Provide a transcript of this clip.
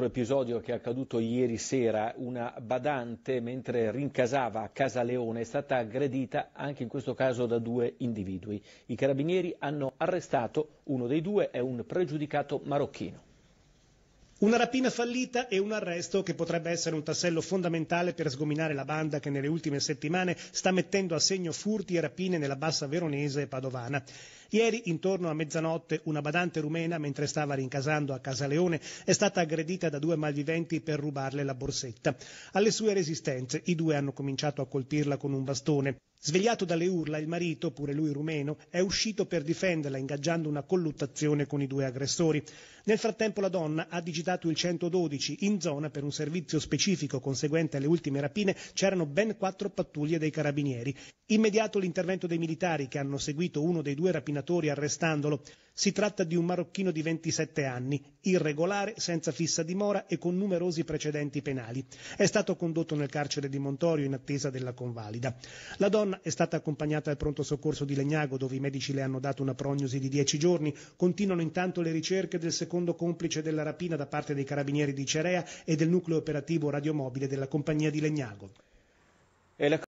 altro episodio che è accaduto ieri sera, una badante mentre rincasava a Casa Leone è stata aggredita anche in questo caso da due individui. I carabinieri hanno arrestato uno dei due, è un pregiudicato marocchino. Una rapina fallita e un arresto che potrebbe essere un tassello fondamentale per sgominare la banda che nelle ultime settimane sta mettendo a segno furti e rapine nella bassa veronese e padovana. Ieri, intorno a mezzanotte, una badante rumena, mentre stava rincasando a Casaleone, è stata aggredita da due malviventi per rubarle la borsetta. Alle sue resistenze, i due hanno cominciato a colpirla con un bastone. Svegliato dalle urla, il marito, pure lui rumeno, è uscito per difenderla, ingaggiando una colluttazione con i due aggressori. Nel frattempo la donna ha digitato il 112 in zona per un servizio specifico conseguente alle ultime rapine c'erano ben quattro pattuglie dei carabinieri. Immediato l'intervento dei militari che hanno seguito uno dei due rapinatori arrestandolo. Si tratta di un marocchino di 27 anni, irregolare, senza fissa dimora e con numerosi precedenti penali. È stato condotto nel carcere di Montorio in attesa della convalida. La donna è stata accompagnata al pronto soccorso di Legnago, dove i medici le hanno dato una prognosi di 10 giorni. Continuano intanto le ricerche del secondo complice della rapina da parte dei carabinieri di Cerea e del nucleo operativo radiomobile della compagnia di Legnago.